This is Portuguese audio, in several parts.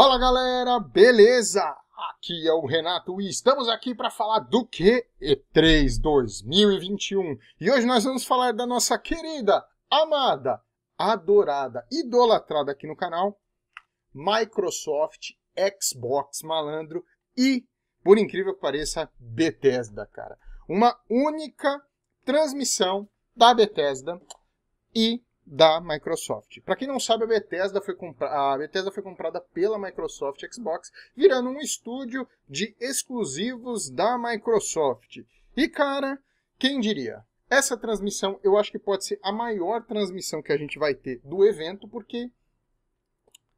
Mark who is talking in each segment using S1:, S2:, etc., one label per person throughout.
S1: Fala galera, beleza? Aqui é o Renato e estamos aqui para falar do que E3 2021. E hoje nós vamos falar da nossa querida, amada, adorada, idolatrada aqui no canal, Microsoft, Xbox Malandro e, por incrível que pareça, Bethesda, cara. Uma única transmissão da Bethesda e da Microsoft. Para quem não sabe, a Bethesda, foi a Bethesda foi comprada pela Microsoft Xbox, virando um estúdio de exclusivos da Microsoft. E cara, quem diria? Essa transmissão eu acho que pode ser a maior transmissão que a gente vai ter do evento, porque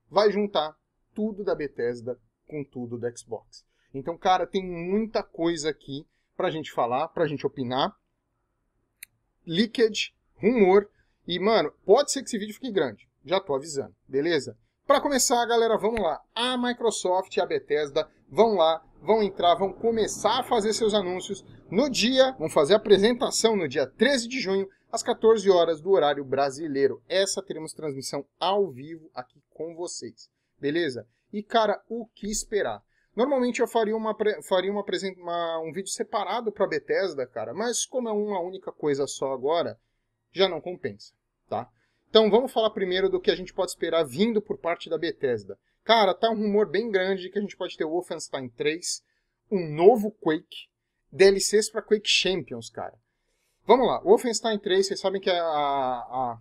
S1: vai juntar tudo da Bethesda com tudo da Xbox. Então, cara, tem muita coisa aqui pra gente falar, pra gente opinar. Leakage, rumor, e, mano, pode ser que esse vídeo fique grande. Já tô avisando, beleza? Para começar, galera, vamos lá. A Microsoft e a Bethesda vão lá, vão entrar, vão começar a fazer seus anúncios no dia, vão fazer a apresentação no dia 13 de junho, às 14 horas do horário brasileiro. Essa teremos transmissão ao vivo aqui com vocês, beleza? E, cara, o que esperar? Normalmente eu faria, uma, faria uma, uma um vídeo separado para Bethesda, cara, mas como é uma única coisa só agora, já não compensa, tá? Então vamos falar primeiro do que a gente pode esperar vindo por parte da Bethesda. Cara, tá um rumor bem grande que a gente pode ter o Wolfenstein 3, um novo Quake, DLCs para Quake Champions, cara. Vamos lá, o Wolfenstein 3, vocês sabem que a, a,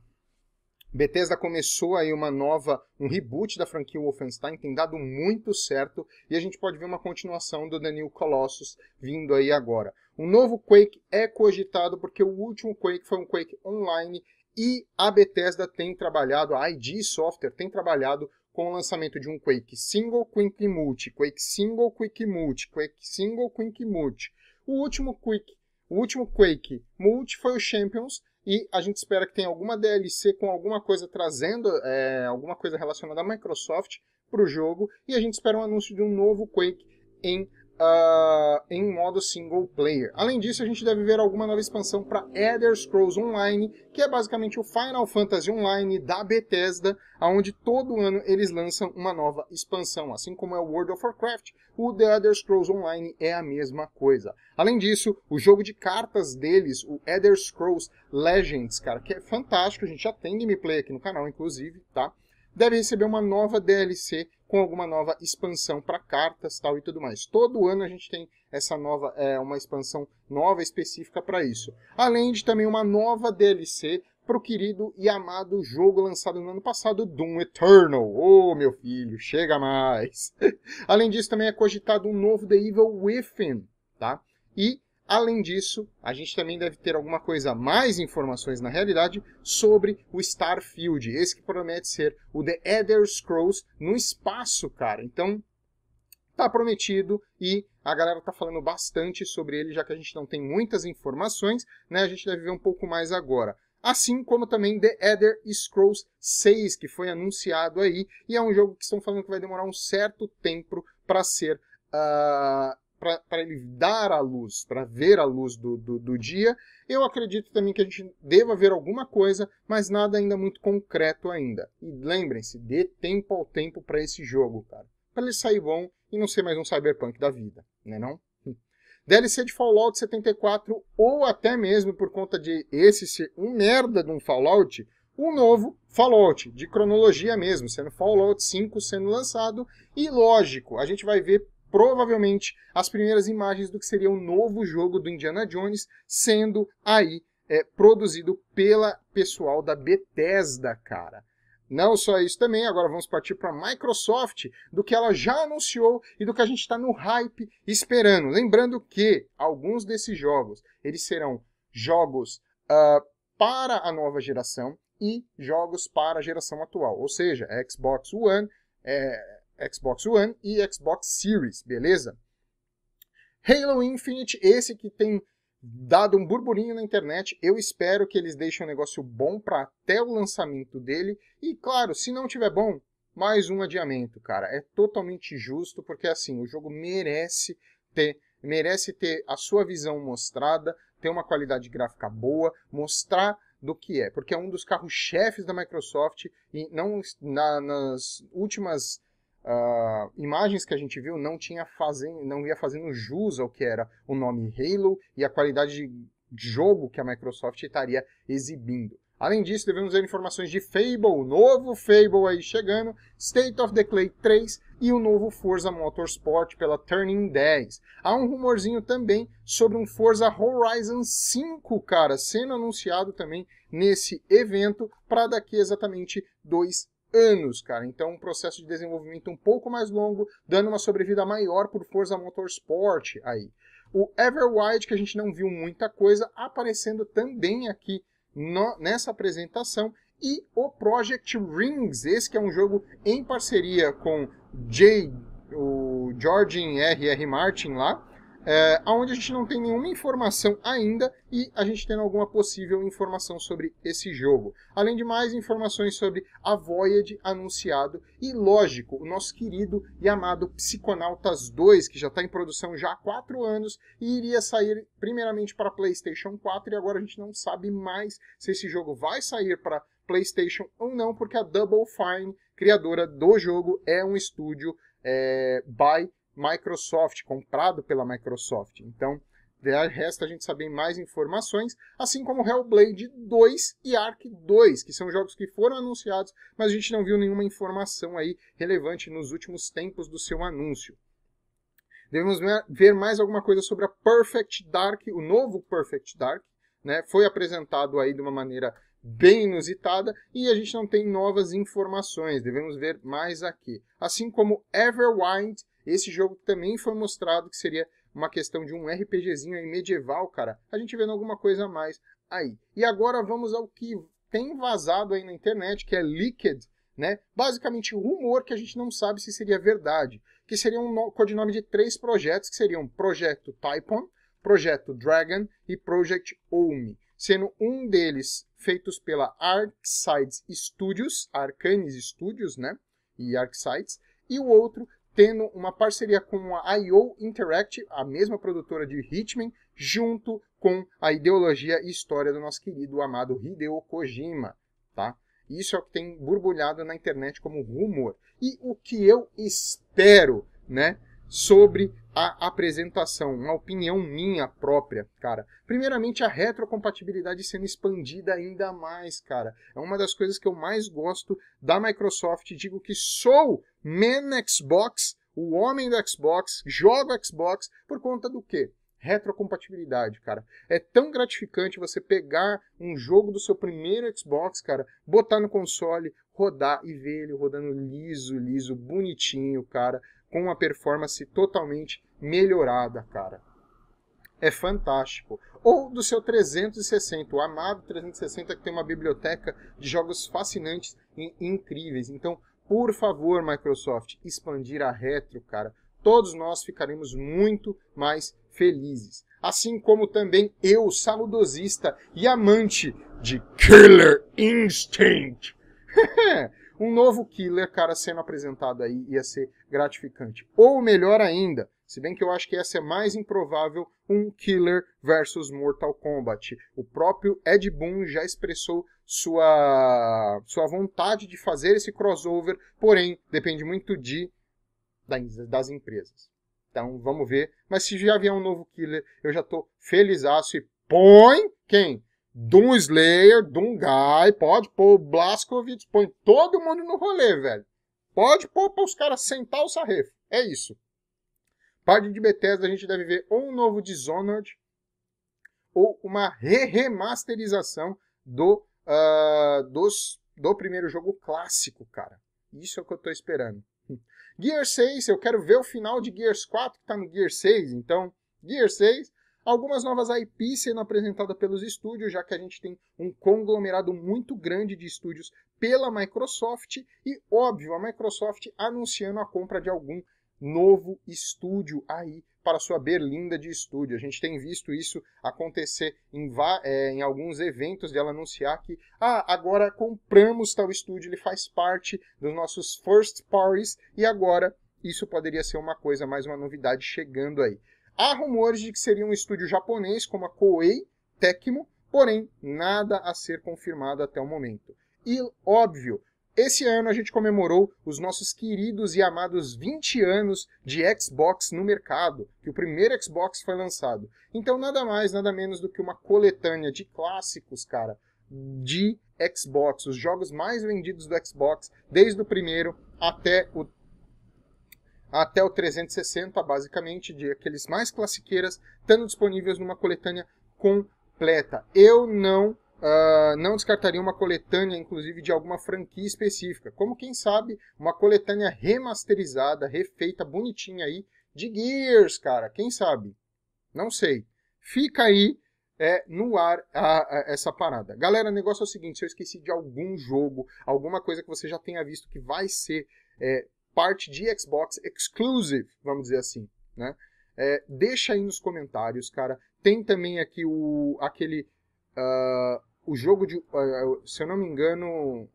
S1: Bethesda começou aí uma nova, um reboot da franquia Wolfenstein, tem dado muito certo, e a gente pode ver uma continuação do The New Colossus vindo aí agora. Um novo Quake é cogitado porque o último Quake foi um Quake online e a Bethesda tem trabalhado, a ID Software tem trabalhado com o lançamento de um Quake Single, Quake Multi, Quake Single, Quake Multi, Quake Single, Quake Multi. O último Quake, o último Quake Multi foi o Champions e a gente espera que tenha alguma DLC com alguma coisa trazendo é, alguma coisa relacionada à Microsoft para o jogo e a gente espera o um anúncio de um novo Quake em uh, em modo single player. Além disso, a gente deve ver alguma nova expansão para Elder Scrolls Online, que é basicamente o Final Fantasy Online da Bethesda, onde todo ano eles lançam uma nova expansão. Assim como é o World of Warcraft, o The Elder Scrolls Online é a mesma coisa. Além disso, o jogo de cartas deles, o Elder Scrolls Legends, cara, que é fantástico, a gente já tem gameplay aqui no canal, inclusive, tá? Deve receber uma nova DLC com alguma nova expansão para cartas tal e tudo mais. Todo ano a gente tem essa nova, é, uma expansão nova específica para isso. Além de também uma nova DLC para o querido e amado jogo lançado no ano passado, Doom Eternal. Ô, oh, meu filho, chega mais! Além disso, também é cogitado um novo The Evil Within, tá? E Além disso, a gente também deve ter alguma coisa mais informações na realidade sobre o Starfield, esse que promete ser o The Elder Scrolls no espaço, cara. Então, tá prometido e a galera tá falando bastante sobre ele, já que a gente não tem muitas informações, né? A gente deve ver um pouco mais agora assim como também The Elder Scrolls 6, que foi anunciado aí, e é um jogo que estão falando que vai demorar um certo tempo para ser uh, para ele dar a luz, para ver a luz do, do, do, dia. Eu acredito também que a gente deva ver alguma coisa, mas nada ainda muito concreto ainda. E lembrem-se, dê tempo ao tempo para esse jogo, cara. Para ele sair bom e não ser mais um cyberpunk da vida, né não? DLC de Fallout 74 ou até mesmo por conta de esse ser um merda de um Fallout, um novo Fallout, de cronologia mesmo, sendo Fallout 5 sendo lançado. E lógico, a gente vai ver provavelmente as primeiras imagens do que seria o novo jogo do Indiana Jones sendo aí é, produzido pela pessoal da Bethesda, cara. Não só isso também, agora vamos partir para a Microsoft, do que ela já anunciou e do que a gente está no hype esperando. Lembrando que alguns desses jogos, eles serão jogos uh, para a nova geração e jogos para a geração atual, ou seja, Xbox One, é, Xbox One e Xbox Series, beleza? Halo Infinite, esse que tem dado um burburinho na internet, eu espero que eles deixem um negócio bom para até o lançamento dele. E claro, se não tiver bom, mais um adiamento, cara. É totalmente justo, porque assim, o jogo merece ter, merece ter a sua visão mostrada, ter uma qualidade gráfica boa, mostrar do que é, porque é um dos carros-chefes da Microsoft e não na, nas últimas uh, imagens que a gente viu não tinha fazendo, não ia fazendo jus ao que era o nome Halo e a qualidade de jogo que a Microsoft estaria exibindo. Além disso, devemos ver informações de Fable, novo Fable aí chegando, State of the Clay 3 e o novo Forza Motorsport pela Turning 10. Há um rumorzinho também sobre um Forza Horizon 5, cara, sendo anunciado também nesse evento para daqui exatamente dois anos, cara. Então, um processo de desenvolvimento um pouco mais longo, dando uma sobrevida maior por Forza Motorsport aí. O Everwide, que a gente não viu muita coisa, aparecendo também aqui no, nessa apresentação. E o Project Rings, esse que é um jogo em parceria com J, o George R.R. Martin lá, é, onde a gente não tem nenhuma informação ainda e a gente tem alguma possível informação sobre esse jogo. Além de mais informações sobre a Voyage anunciado e, lógico, o nosso querido e amado Psiconautas 2, que já está em produção já há 4 anos e iria sair primeiramente para PlayStation 4 e agora a gente não sabe mais se esse jogo vai sair para PlayStation ou não, porque a Double Fine, criadora do jogo, é um estúdio é, by Microsoft, comprado pela Microsoft. Então, resta a gente saber mais informações, assim como Hellblade 2 e Ark 2, que são jogos que foram anunciados, mas a gente não viu nenhuma informação aí relevante nos últimos tempos do seu anúncio. Devemos ver mais alguma coisa sobre a Perfect Dark, o novo Perfect Dark, né? Foi apresentado aí de uma maneira bem inusitada e a gente não tem novas informações. Devemos ver mais aqui. Assim como Everwind esse jogo também foi mostrado que seria uma questão de um RPGzinho aí medieval, cara. A gente vendo alguma coisa a mais aí. E agora vamos ao que tem vazado aí na internet, que é Leaked, né? Basicamente rumor que a gente não sabe se seria verdade, que seria um codinome de três projetos, que seriam Projeto Typon, Projeto Dragon e Project Omi, sendo um deles feitos pela Arcsides Studios, Arcanis Studios, né? E Arcsides, e o outro tendo uma parceria com a IO Interactive, a mesma produtora de Hitman, junto com a ideologia e história do nosso querido amado Hideo Kojima, tá? Isso é o que tem borbulhado na internet como rumor. E o que eu espero, né, sobre a apresentação, uma opinião minha própria, cara. Primeiramente, a retrocompatibilidade sendo expandida ainda mais, cara. É uma das coisas que eu mais gosto da Microsoft. Digo que sou Man Xbox, o homem do Xbox, joga Xbox por conta do quê? Retrocompatibilidade, cara. É tão gratificante você pegar um jogo do seu primeiro Xbox, cara, botar no console, rodar e ver ele rodando liso, liso, bonitinho, cara, com uma performance totalmente melhorada, cara. É fantástico. Ou do seu 360, o amado 360 que tem uma biblioteca de jogos fascinantes e incríveis. Então, por favor, Microsoft, expandir a retro, cara. Todos nós ficaremos muito mais felizes. Assim como também eu, saludosista e amante de Killer Instinct. um novo Killer, cara, sendo apresentado aí ia ser gratificante. Ou melhor ainda, se bem que eu acho que essa é mais improvável um killer versus Mortal Kombat. O próprio Ed Boon já expressou sua, sua vontade de fazer esse crossover, porém depende muito de das empresas. Então vamos ver. Mas se já vier um novo killer, eu já tô feliz e põe quem? Doom Slayer, Doom Guy, pode pôr o Blaskovich, põe todo mundo no rolê, velho. Pode pôr para os caras sentar o sarrefo. É isso parte de Bethesda a gente deve ver ou um novo Dishonored ou uma re remasterização do, uh, dos, do primeiro jogo clássico, cara. Isso é o que eu tô esperando. Gear 6, eu quero ver o final de Gears 4 que tá no Gear 6, então Gear 6. Algumas novas IPs sendo apresentadas pelos estúdios, já que a gente tem um conglomerado muito grande de estúdios pela Microsoft e, óbvio, a Microsoft anunciando a compra de algum novo estúdio aí para sua berlinda de estúdio. A gente tem visto isso acontecer em, é, em alguns eventos dela anunciar que ah, agora compramos tal estúdio, ele faz parte dos nossos first parties e agora isso poderia ser uma coisa, mais uma novidade chegando aí. Há rumores de que seria um estúdio japonês como a Koei Tecmo, porém nada a ser confirmado até o momento. E óbvio, esse ano a gente comemorou os nossos queridos e amados 20 anos de Xbox no mercado, que o primeiro Xbox foi lançado. Então nada mais, nada menos do que uma coletânea de clássicos, cara, de Xbox, os jogos mais vendidos do Xbox, desde o primeiro até o até o 360, basicamente, de aqueles mais classiqueiras, estando disponíveis numa coletânea completa. Eu não uh, não descartaria uma coletânea, inclusive, de alguma franquia específica. Como, quem sabe, uma coletânea remasterizada, refeita, bonitinha aí, de Gears, cara. Quem sabe? Não sei. Fica aí é, no ar a, a, essa parada. Galera, o negócio é o seguinte: se eu esqueci de algum jogo, alguma coisa que você já tenha visto que vai ser é, parte de Xbox exclusive, vamos dizer assim, né? É, deixa aí nos comentários, cara. Tem também aqui o aquele uh, o jogo de, ah, ah, se eu não me engano,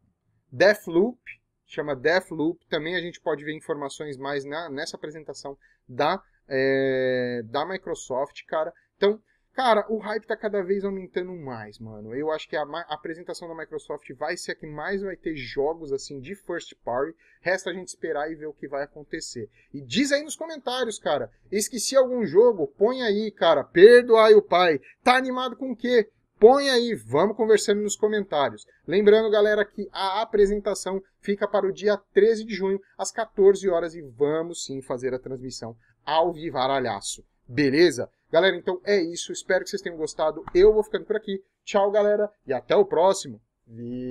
S1: Deathloop, chama Deathloop, também a gente pode ver informações mais na, nessa apresentação da, é, da Microsoft, cara. Então, cara, o hype tá cada vez aumentando mais, mano. Eu acho que a, a apresentação da Microsoft vai ser a que mais vai ter jogos, assim, de first party. Resta a gente esperar e ver o que vai acontecer. E diz aí nos comentários, cara, esqueci algum jogo? Põe aí, cara, perdoai o pai. Tá animado com o quê? Põe aí, vamos conversando nos comentários. Lembrando, galera, que a apresentação fica para o dia 13 de junho, às 14 horas, e vamos sim fazer a transmissão ao vivaralhaço. Beleza? Galera, então é isso. Espero que vocês tenham gostado. Eu vou ficando por aqui. Tchau, galera, e até o próximo. E...